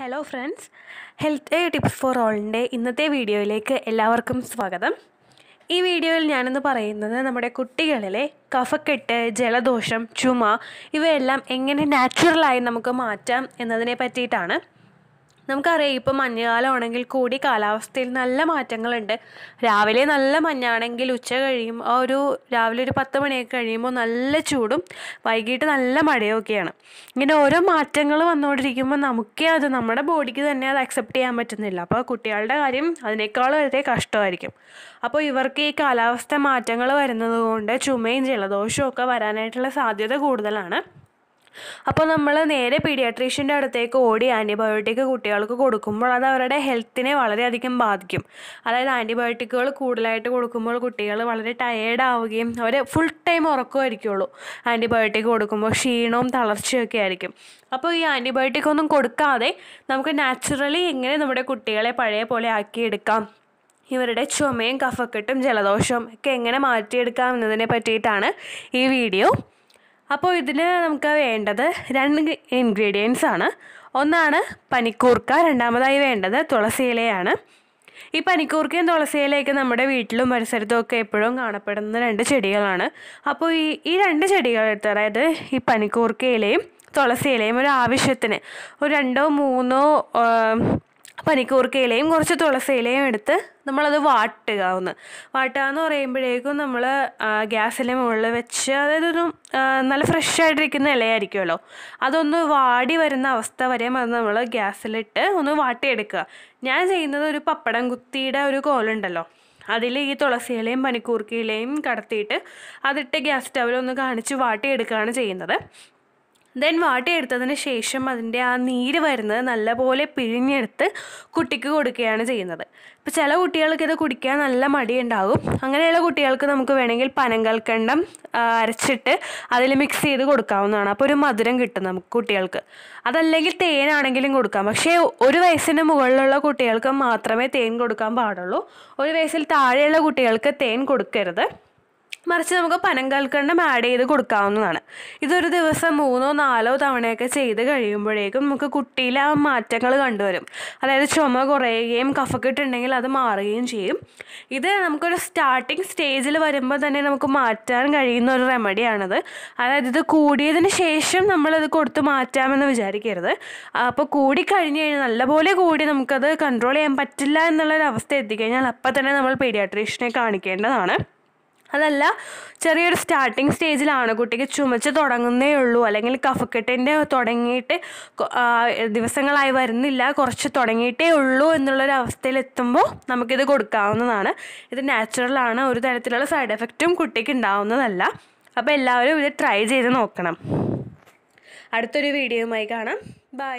hello friends health tips for ഓളിൻ്റെ ഇന്നത്തെ വീഡിയോയിലേക്ക് എല്ലാവർക്കും സ്വാഗതം ഈ വീഡിയോയിൽ ഞാനിന്ന് പറയുന്നത് നമ്മുടെ കുട്ടികളിലെ കഫക്കെട്ട് ജലദോഷം ചുമ ഇവയെല്ലാം എങ്ങനെ നാച്ചുറലായി നമുക്ക് മാറ്റാം എന്നതിനെ പറ്റിയിട്ടാണ് നമുക്കറിയാം ഇപ്പോൾ മഞ്ഞുകാലമാണെങ്കിൽ കൂടി കാലാവസ്ഥയിൽ നല്ല മാറ്റങ്ങളുണ്ട് രാവിലെ നല്ല മഞ്ഞാണെങ്കിൽ ഉച്ച കഴിയും ആ ഒരു രാവിലെ ഒരു പത്ത് മണിയൊക്കെ കഴിയുമ്പോൾ നല്ല ചൂടും വൈകിട്ട് നല്ല മഴയൊക്കെയാണ് ഇങ്ങനെ ഓരോ മാറ്റങ്ങൾ വന്നുകൊണ്ടിരിക്കുമ്പോൾ നമുക്കേ അത് നമ്മുടെ ബോഡിക്ക് തന്നെ അത് അക്സെപ്റ്റ് ചെയ്യാൻ പറ്റുന്നില്ല അപ്പോൾ കുട്ടികളുടെ കാര്യം അതിനേക്കാൾ വളരെ കഷ്ടമായിരിക്കും അപ്പോൾ ഇവർക്ക് ഈ കാലാവസ്ഥ മാറ്റങ്ങൾ വരുന്നത് കൊണ്ട് ചുമയും ജലദോഷവും ഒക്കെ വരാനായിട്ടുള്ള സാധ്യത കൂടുതലാണ് അപ്പോൾ നമ്മൾ നേരെ പീഡിയാട്രീഷ്യൻ്റെ അടുത്തേക്ക് ഓടി ആൻറ്റിബയോട്ടിക് കുട്ടികൾക്ക് കൊടുക്കുമ്പോൾ അത് അവരുടെ ഹെൽത്തിനെ വളരെയധികം ബാധിക്കും അതായത് ആൻറ്റിബയോട്ടിക്കുകൾ കൂടുതലായിട്ട് കൊടുക്കുമ്പോൾ കുട്ടികൾ വളരെ ടയേർഡ് ആവുകയും അവർ ഫുൾ ടൈം ഉറക്കുമായിരിക്കുള്ളൂ ആൻറ്റിബയോട്ടിക് കൊടുക്കുമ്പോൾ ക്ഷീണവും തളർച്ചയൊക്കെ ആയിരിക്കും അപ്പോൾ ഈ ആൻറ്റിബയോട്ടിക് ഒന്നും കൊടുക്കാതെ നമുക്ക് നാച്ചുറലി എങ്ങനെ നമ്മുടെ കുട്ടികളെ പഴയ പോലെ ആക്കിയെടുക്കാം ഇവരുടെ ചുമയും കഫക്കെട്ടും ജലദോഷവും ഒക്കെ എങ്ങനെ മാറ്റിയെടുക്കാം എന്നതിനെ പറ്റിയിട്ടാണ് ഈ വീഡിയോ അപ്പോൾ ഇതിന് നമുക്ക് വേണ്ടത് രണ്ട് ഇൻഗ്രീഡിയൻസ് ആണ് ഒന്നാണ് പനിക്കൂർക്ക രണ്ടാമതായി വേണ്ടത് തുളസി ഇലയാണ് ഈ പനിക്കൂർക്കയും തുളസി ഇലയൊക്കെ നമ്മുടെ വീട്ടിലും പരിസരത്തും ഒക്കെ എപ്പോഴും കാണപ്പെടുന്ന രണ്ട് ചെടികളാണ് അപ്പോൾ ഈ ഈ രണ്ട് എടുത്ത് അതായത് ഈ പനിക്കൂർക്ക ഇലയും തുളസി ഇലയും ഒരു ആവശ്യത്തിന് ഒരു രണ്ടോ മൂന്നോ പനിക്കൂർക്കയിലയും കുറച്ച് ഇലയും എടുത്ത് നമ്മളത് വാട്ടുക ഒന്ന് വാട്ടുക എന്ന് പറയുമ്പോഴേക്കും നമ്മൾ ഗ്യാസിൻ്റെ മുകളിൽ വെച്ച് അതായത് ഒരു നല്ല ഫ്രഷ് ആയിട്ടിരിക്കുന്ന ഇലയായിരിക്കുമല്ലോ അതൊന്ന് വാടി വരുന്ന അവസ്ഥ വരെ അത് നമ്മൾ ഗ്യാസിലിട്ട് ഒന്ന് വാട്ടിയെടുക്കുക ഞാൻ ചെയ്യുന്നത് ഒരു പപ്പടം കുത്തിയുടെ ഒരു കോലുണ്ടല്ലോ അതിൽ ഈ തുളസിയിലയും പനിക്കൂർക്കയിലയും കടത്തിയിട്ട് അതിട്ട് ഗ്യാസ് സ്റ്റവിലൊന്ന് കാണിച്ച് വാട്ടിയെടുക്കുകയാണ് ചെയ്യുന്നത് ദെൻ എടുത്തതിന് ശേഷം അതിൻ്റെ ആ നീര് വരുന്നത് നല്ലപോലെ പിഴിഞ്ഞെടുത്ത് കുട്ടിക്ക് കൊടുക്കുകയാണ് ചെയ്യുന്നത് ഇപ്പം ചില കുട്ടികൾക്ക് ഇത് കുടിക്കാൻ നല്ല മടിയുണ്ടാകും അങ്ങനെയുള്ള കുട്ടികൾക്ക് നമുക്ക് വേണമെങ്കിൽ പനങ്കൽക്കണ്ടം അരച്ചിട്ട് അതിൽ മിക്സ് ചെയ്ത് കൊടുക്കാവുന്നതാണ് അപ്പോൾ ഒരു മധുരം കിട്ടും നമുക്ക് കുട്ടികൾക്ക് അതല്ലെങ്കിൽ തേനാണെങ്കിലും കൊടുക്കാം പക്ഷേ ഒരു വയസ്സിന് മുകളിലുള്ള കുട്ടികൾക്ക് മാത്രമേ തേൻ കൊടുക്കാൻ പാടുള്ളൂ ഒരു വയസ്സിൽ താഴെയുള്ള കുട്ടികൾക്ക് തേൻ കൊടുക്കരുത് മറിച്ച് നമുക്ക് പനങ്കൽക്കണ്ടം ആഡ് ചെയ്ത് കൊടുക്കാവുന്നതാണ് ഇതൊരു ദിവസം മൂന്നോ നാലോ തവണയൊക്കെ ചെയ്ത് കഴിയുമ്പോഴേക്കും നമുക്ക് കുട്ടിയിൽ ആ മാറ്റങ്ങൾ കണ്ടുവരും അതായത് ചുമ കുറയുകയും കഫക്കെട്ടുണ്ടെങ്കിൽ അത് മാറുകയും ചെയ്യും ഇത് നമുക്കൊരു സ്റ്റാർട്ടിങ് സ്റ്റേജിൽ വരുമ്പോൾ തന്നെ നമുക്ക് മാറ്റാൻ കഴിയുന്ന ഒരു റെമഡിയാണത് അതായത് ഇത് കൂടിയതിന് ശേഷം നമ്മളത് കൊടുത്ത് മാറ്റാമെന്ന് വിചാരിക്കരുത് അപ്പോൾ കൂടി കഴിഞ്ഞ് കഴിഞ്ഞാൽ നല്ലപോലെ കൂടി നമുക്കത് കൺട്രോൾ ചെയ്യാൻ പറ്റില്ല എന്നുള്ളൊരവസ്ഥ എത്തിക്കഴിഞ്ഞാൽ അപ്പം തന്നെ നമ്മൾ പീഡിയാട്രീഷ്യനെ കാണിക്കേണ്ടതാണ് അതല്ല ചെറിയൊരു സ്റ്റാർട്ടിങ് സ്റ്റേജിലാണ് കുട്ടിക്ക് ചുമച്ച് തുടങ്ങുന്നേ ഉള്ളൂ അല്ലെങ്കിൽ കഫക്കെട്ടിൻ്റെ തുടങ്ങിയിട്ട് ദിവസങ്ങളായി വരുന്നില്ല കുറച്ച് തുടങ്ങിയിട്ടേ ഉള്ളൂ എന്നുള്ളൊരു അവസ്ഥയിലെത്തുമ്പോൾ നമുക്കിത് കൊടുക്കാവുന്നതാണ് ഇത് നാച്ചുറലാണ് ഒരു തരത്തിലുള്ള സൈഡ് എഫക്റ്റും കുട്ടിക്ക് ഉണ്ടാവുന്നതല്ല അപ്പോൾ എല്ലാവരും ഇത് ട്രൈ ചെയ്ത് നോക്കണം അടുത്തൊരു വീഡിയോയുമായി കാണാം ബൈ